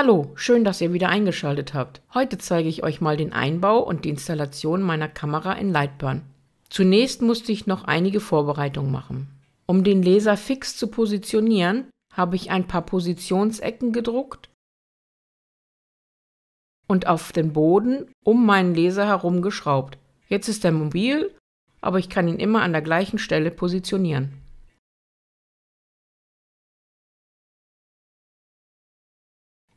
Hallo, schön, dass ihr wieder eingeschaltet habt. Heute zeige ich euch mal den Einbau und die Installation meiner Kamera in Lightburn. Zunächst musste ich noch einige Vorbereitungen machen. Um den Laser fix zu positionieren, habe ich ein paar Positionsecken gedruckt und auf den Boden um meinen Laser herum geschraubt. Jetzt ist er mobil, aber ich kann ihn immer an der gleichen Stelle positionieren.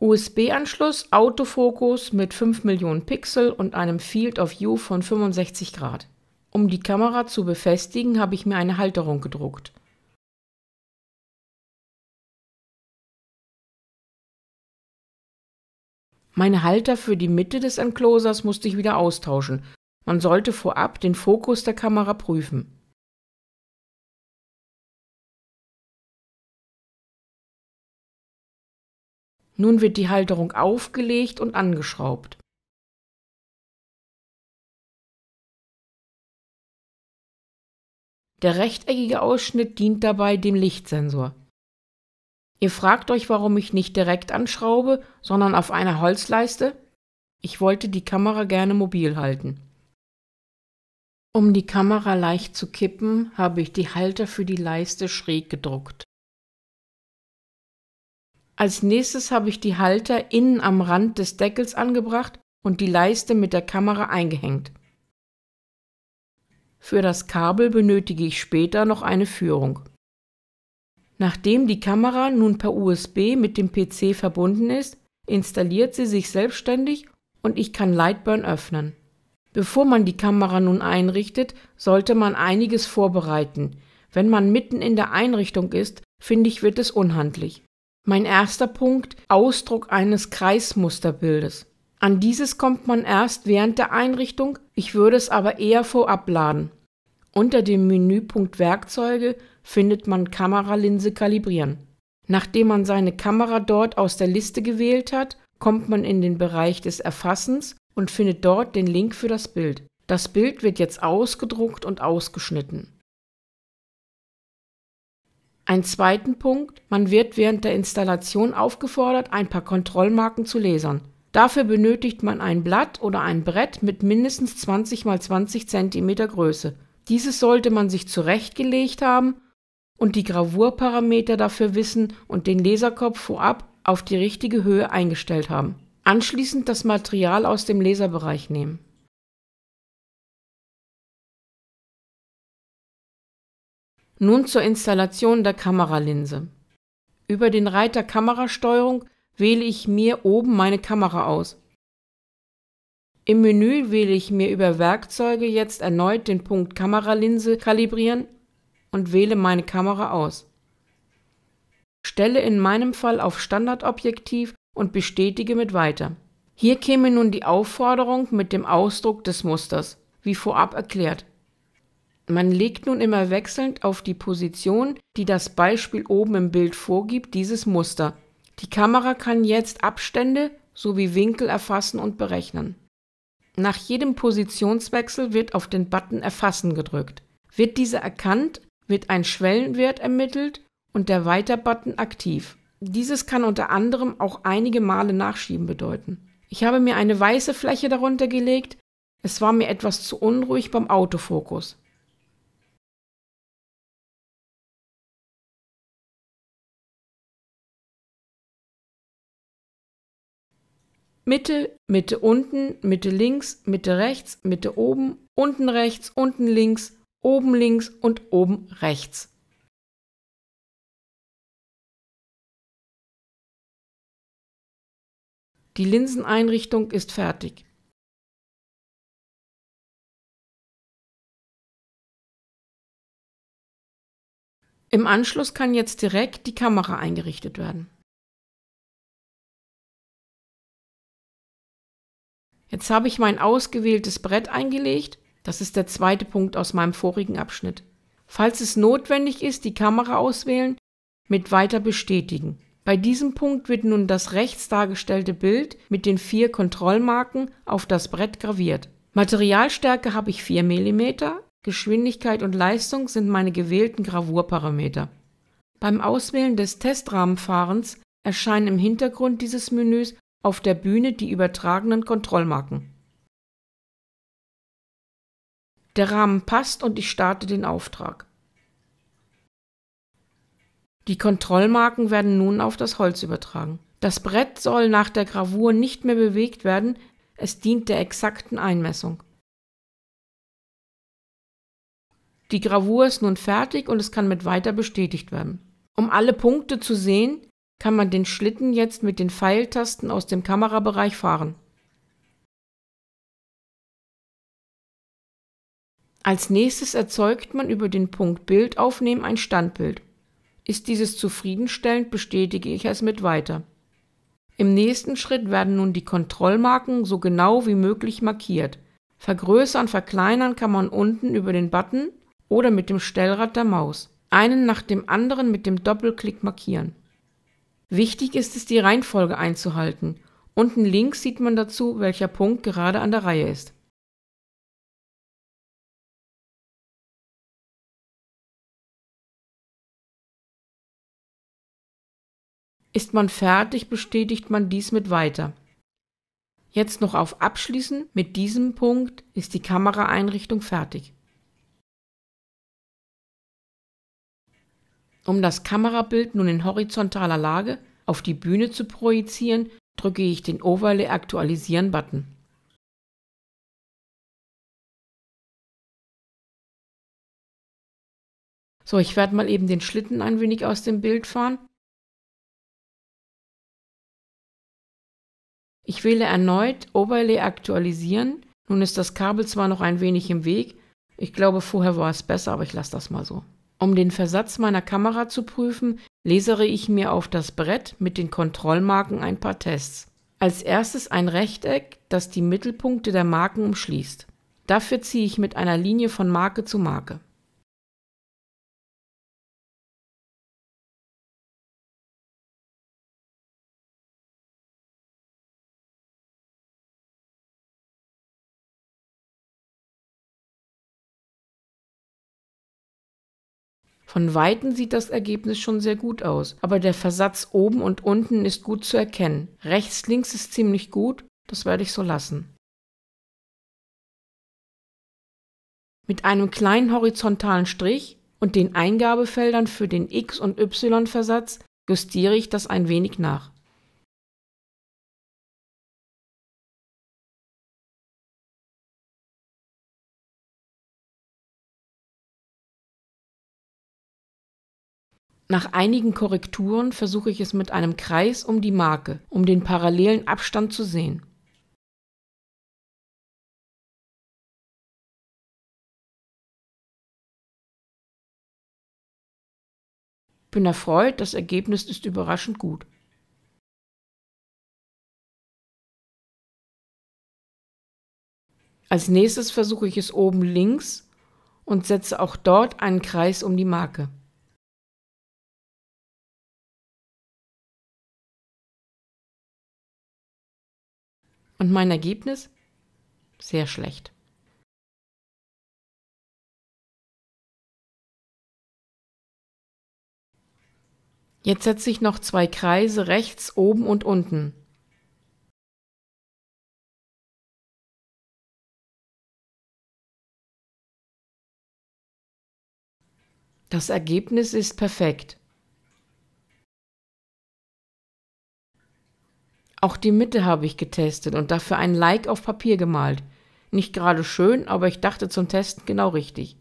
USB-Anschluss, Autofokus mit 5 Millionen Pixel und einem Field of View von 65 Grad. Um die Kamera zu befestigen, habe ich mir eine Halterung gedruckt. Meine Halter für die Mitte des Enclosers musste ich wieder austauschen. Man sollte vorab den Fokus der Kamera prüfen. Nun wird die Halterung aufgelegt und angeschraubt. Der rechteckige Ausschnitt dient dabei dem Lichtsensor. Ihr fragt euch, warum ich nicht direkt anschraube, sondern auf einer Holzleiste? Ich wollte die Kamera gerne mobil halten. Um die Kamera leicht zu kippen, habe ich die Halter für die Leiste schräg gedruckt. Als nächstes habe ich die Halter innen am Rand des Deckels angebracht und die Leiste mit der Kamera eingehängt. Für das Kabel benötige ich später noch eine Führung. Nachdem die Kamera nun per USB mit dem PC verbunden ist, installiert sie sich selbstständig und ich kann Lightburn öffnen. Bevor man die Kamera nun einrichtet, sollte man einiges vorbereiten. Wenn man mitten in der Einrichtung ist, finde ich, wird es unhandlich. Mein erster Punkt, Ausdruck eines Kreismusterbildes. An dieses kommt man erst während der Einrichtung, ich würde es aber eher vorab laden. Unter dem Menüpunkt Werkzeuge findet man Kameralinse kalibrieren. Nachdem man seine Kamera dort aus der Liste gewählt hat, kommt man in den Bereich des Erfassens und findet dort den Link für das Bild. Das Bild wird jetzt ausgedruckt und ausgeschnitten. Einen zweiten Punkt: Man wird während der Installation aufgefordert, ein paar Kontrollmarken zu lasern. Dafür benötigt man ein Blatt oder ein Brett mit mindestens 20 x 20 cm Größe. Dieses sollte man sich zurechtgelegt haben und die Gravurparameter dafür wissen und den Laserkopf vorab auf die richtige Höhe eingestellt haben. Anschließend das Material aus dem Laserbereich nehmen Nun zur Installation der Kameralinse. Über den Reiter Kamerasteuerung wähle ich mir oben meine Kamera aus. Im Menü wähle ich mir über Werkzeuge jetzt erneut den Punkt Kameralinse kalibrieren und wähle meine Kamera aus. Stelle in meinem Fall auf Standardobjektiv und bestätige mit Weiter. Hier käme nun die Aufforderung mit dem Ausdruck des Musters, wie vorab erklärt. Man legt nun immer wechselnd auf die Position, die das Beispiel oben im Bild vorgibt, dieses Muster. Die Kamera kann jetzt Abstände sowie Winkel erfassen und berechnen. Nach jedem Positionswechsel wird auf den Button Erfassen gedrückt. Wird dieser erkannt, wird ein Schwellenwert ermittelt und der Weiter-Button aktiv. Dieses kann unter anderem auch einige Male Nachschieben bedeuten. Ich habe mir eine weiße Fläche darunter gelegt. Es war mir etwas zu unruhig beim Autofokus. Mitte, Mitte unten, Mitte links, Mitte rechts, Mitte oben, unten rechts, unten links, oben links und oben rechts. Die Linseneinrichtung ist fertig. Im Anschluss kann jetzt direkt die Kamera eingerichtet werden. Jetzt habe ich mein ausgewähltes Brett eingelegt. Das ist der zweite Punkt aus meinem vorigen Abschnitt. Falls es notwendig ist, die Kamera auswählen, mit Weiter bestätigen. Bei diesem Punkt wird nun das rechts dargestellte Bild mit den vier Kontrollmarken auf das Brett graviert. Materialstärke habe ich 4 mm, Geschwindigkeit und Leistung sind meine gewählten Gravurparameter. Beim Auswählen des Testrahmenfahrens erscheinen im Hintergrund dieses Menüs auf der Bühne die übertragenen Kontrollmarken. Der Rahmen passt und ich starte den Auftrag. Die Kontrollmarken werden nun auf das Holz übertragen. Das Brett soll nach der Gravur nicht mehr bewegt werden, es dient der exakten Einmessung. Die Gravur ist nun fertig und es kann mit weiter bestätigt werden. Um alle Punkte zu sehen, kann man den Schlitten jetzt mit den Pfeiltasten aus dem Kamerabereich fahren. Als nächstes erzeugt man über den Punkt Bild aufnehmen ein Standbild. Ist dieses zufriedenstellend, bestätige ich es mit Weiter. Im nächsten Schritt werden nun die Kontrollmarken so genau wie möglich markiert. Vergrößern, verkleinern kann man unten über den Button oder mit dem Stellrad der Maus. Einen nach dem anderen mit dem Doppelklick markieren. Wichtig ist es, die Reihenfolge einzuhalten. Unten links sieht man dazu, welcher Punkt gerade an der Reihe ist. Ist man fertig, bestätigt man dies mit Weiter. Jetzt noch auf Abschließen. Mit diesem Punkt ist die Kameraeinrichtung fertig. Um das Kamerabild nun in horizontaler Lage auf die Bühne zu projizieren, drücke ich den Overlay Aktualisieren Button. So, ich werde mal eben den Schlitten ein wenig aus dem Bild fahren. Ich wähle erneut Overlay aktualisieren. Nun ist das Kabel zwar noch ein wenig im Weg. Ich glaube, vorher war es besser, aber ich lasse das mal so. Um den Versatz meiner Kamera zu prüfen, lasere ich mir auf das Brett mit den Kontrollmarken ein paar Tests. Als erstes ein Rechteck, das die Mittelpunkte der Marken umschließt. Dafür ziehe ich mit einer Linie von Marke zu Marke Von Weitem sieht das Ergebnis schon sehr gut aus, aber der Versatz oben und unten ist gut zu erkennen. Rechts-links ist ziemlich gut, das werde ich so lassen. Mit einem kleinen horizontalen Strich und den Eingabefeldern für den X- und Y-Versatz justiere ich das ein wenig nach. Nach einigen Korrekturen versuche ich es mit einem Kreis um die Marke, um den parallelen Abstand zu sehen. Bin erfreut, das Ergebnis ist überraschend gut. Als nächstes versuche ich es oben links und setze auch dort einen Kreis um die Marke. Und mein Ergebnis? Sehr schlecht. Jetzt setze ich noch zwei Kreise rechts, oben und unten. Das Ergebnis ist perfekt. Auch die Mitte habe ich getestet und dafür ein Like auf Papier gemalt. Nicht gerade schön, aber ich dachte zum Testen genau richtig.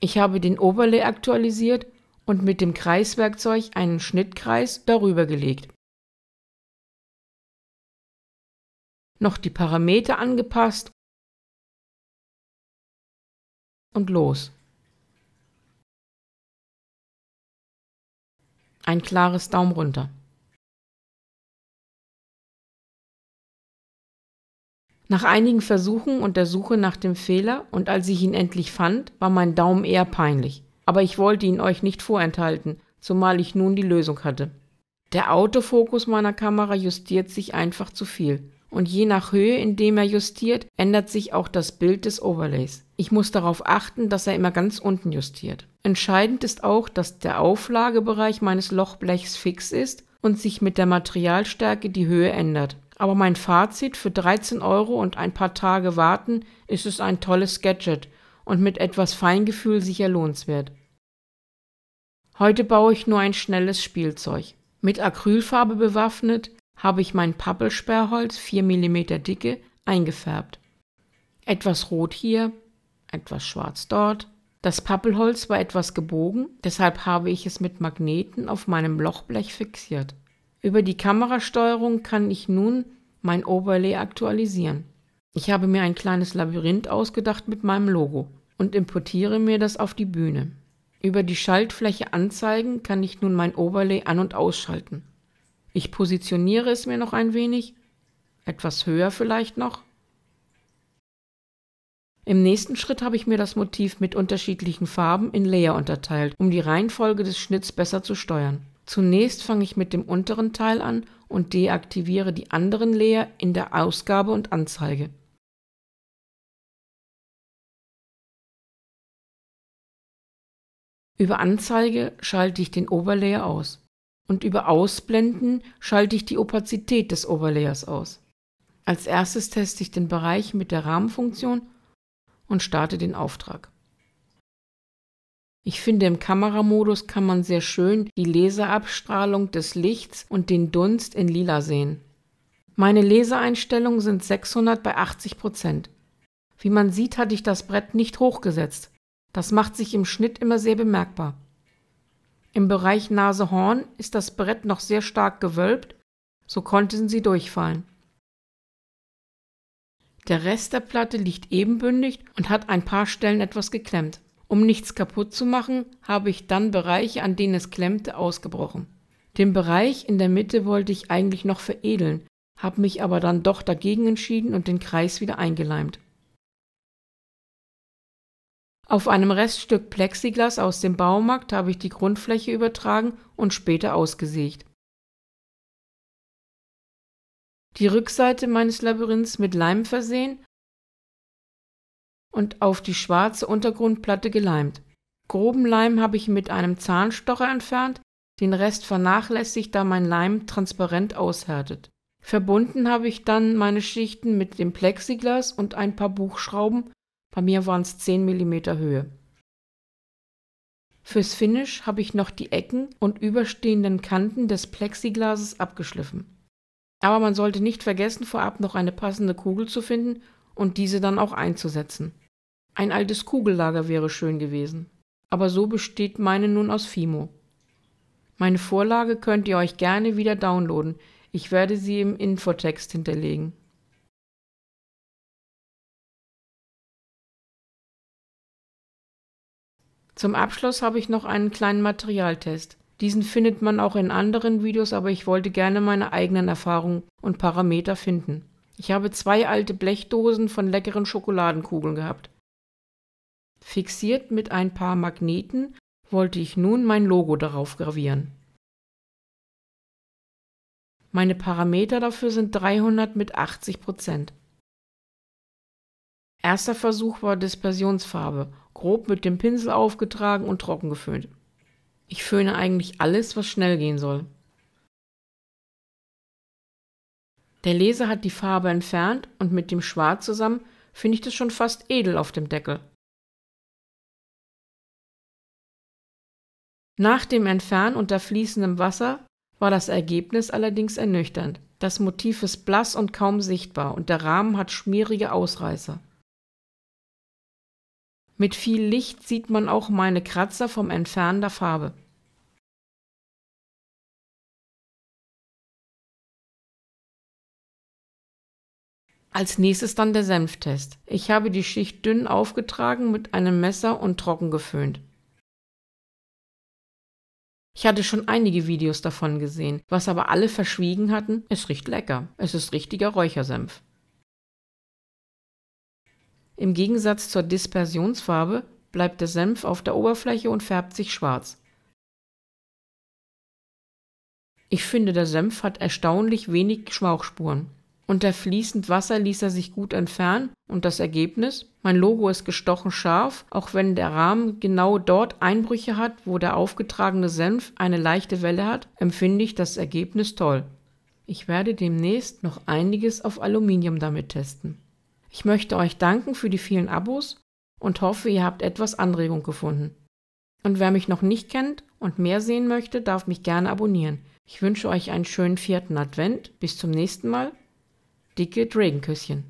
Ich habe den Overlay aktualisiert und mit dem Kreiswerkzeug einen Schnittkreis darüber gelegt. Noch die Parameter angepasst und los. Ein klares Daumen runter. Nach einigen Versuchen und der Suche nach dem Fehler und als ich ihn endlich fand, war mein Daumen eher peinlich. Aber ich wollte ihn euch nicht vorenthalten, zumal ich nun die Lösung hatte. Der Autofokus meiner Kamera justiert sich einfach zu viel. Und je nach Höhe, in dem er justiert, ändert sich auch das Bild des Overlays. Ich muss darauf achten, dass er immer ganz unten justiert. Entscheidend ist auch, dass der Auflagebereich meines Lochblechs fix ist und sich mit der Materialstärke die Höhe ändert. Aber mein Fazit für 13 Euro und ein paar Tage warten ist es ein tolles Gadget und mit etwas Feingefühl sicher lohnenswert. Heute baue ich nur ein schnelles Spielzeug. Mit Acrylfarbe bewaffnet habe ich mein Pappelsperrholz 4 mm Dicke eingefärbt. Etwas rot hier, etwas schwarz dort. Das Pappelholz war etwas gebogen, deshalb habe ich es mit Magneten auf meinem Lochblech fixiert. Über die Kamerasteuerung kann ich nun mein Overlay aktualisieren. Ich habe mir ein kleines Labyrinth ausgedacht mit meinem Logo und importiere mir das auf die Bühne. Über die Schaltfläche Anzeigen kann ich nun mein Overlay an- und ausschalten. Ich positioniere es mir noch ein wenig, etwas höher vielleicht noch. Im nächsten Schritt habe ich mir das Motiv mit unterschiedlichen Farben in Layer unterteilt, um die Reihenfolge des Schnitts besser zu steuern. Zunächst fange ich mit dem unteren Teil an und deaktiviere die anderen Layer in der Ausgabe und Anzeige. Über Anzeige schalte ich den Oberlayer aus und über Ausblenden schalte ich die Opazität des Oberlayers aus. Als erstes teste ich den Bereich mit der Rahmenfunktion und starte den Auftrag. Ich finde, im Kameramodus kann man sehr schön die Laserabstrahlung des Lichts und den Dunst in lila sehen. Meine Lasereinstellungen sind 600 bei 80 Prozent. Wie man sieht, hatte ich das Brett nicht hochgesetzt. Das macht sich im Schnitt immer sehr bemerkbar. Im Bereich Nasehorn ist das Brett noch sehr stark gewölbt, so konnten sie durchfallen. Der Rest der Platte liegt ebenbündig und hat ein paar Stellen etwas geklemmt. Um nichts kaputt zu machen, habe ich dann Bereiche, an denen es klemmte, ausgebrochen. Den Bereich in der Mitte wollte ich eigentlich noch veredeln, habe mich aber dann doch dagegen entschieden und den Kreis wieder eingeleimt. Auf einem Reststück Plexiglas aus dem Baumarkt habe ich die Grundfläche übertragen und später ausgesägt. Die Rückseite meines Labyrinths mit Leim versehen und auf die schwarze Untergrundplatte geleimt. Groben Leim habe ich mit einem Zahnstocher entfernt, den Rest vernachlässigt, da mein Leim transparent aushärtet. Verbunden habe ich dann meine Schichten mit dem Plexiglas und ein paar Buchschrauben, bei mir waren es 10 mm Höhe. Fürs Finish habe ich noch die Ecken und überstehenden Kanten des Plexiglases abgeschliffen. Aber man sollte nicht vergessen, vorab noch eine passende Kugel zu finden und diese dann auch einzusetzen. Ein altes Kugellager wäre schön gewesen, aber so besteht meine nun aus Fimo. Meine Vorlage könnt ihr euch gerne wieder downloaden. Ich werde sie im Infotext hinterlegen. Zum Abschluss habe ich noch einen kleinen Materialtest. Diesen findet man auch in anderen Videos, aber ich wollte gerne meine eigenen Erfahrungen und Parameter finden. Ich habe zwei alte Blechdosen von leckeren Schokoladenkugeln gehabt. Fixiert mit ein paar Magneten wollte ich nun mein Logo darauf gravieren. Meine Parameter dafür sind 300 mit 80 Prozent. Erster Versuch war Dispersionsfarbe, grob mit dem Pinsel aufgetragen und trocken geföhnt. Ich föhne eigentlich alles, was schnell gehen soll. Der Leser hat die Farbe entfernt und mit dem Schwarz zusammen finde ich das schon fast edel auf dem Deckel. Nach dem Entfernen unter fließendem Wasser war das Ergebnis allerdings ernüchternd. Das Motiv ist blass und kaum sichtbar und der Rahmen hat schmierige Ausreißer. Mit viel Licht sieht man auch meine Kratzer vom Entfernen der Farbe. Als nächstes dann der Senftest. Ich habe die Schicht dünn aufgetragen mit einem Messer und trocken geföhnt. Ich hatte schon einige Videos davon gesehen, was aber alle verschwiegen hatten, es riecht lecker. Es ist richtiger Räuchersenf. Im Gegensatz zur Dispersionsfarbe bleibt der Senf auf der Oberfläche und färbt sich schwarz. Ich finde, der Senf hat erstaunlich wenig Schmauchspuren. Unter fließend Wasser ließ er sich gut entfernen und das Ergebnis? Mein Logo ist gestochen scharf, auch wenn der Rahmen genau dort Einbrüche hat, wo der aufgetragene Senf eine leichte Welle hat, empfinde ich das Ergebnis toll. Ich werde demnächst noch einiges auf Aluminium damit testen. Ich möchte euch danken für die vielen Abos und hoffe, ihr habt etwas Anregung gefunden. Und wer mich noch nicht kennt und mehr sehen möchte, darf mich gerne abonnieren. Ich wünsche euch einen schönen vierten Advent. Bis zum nächsten Mal. Dicke Dragonküsschen.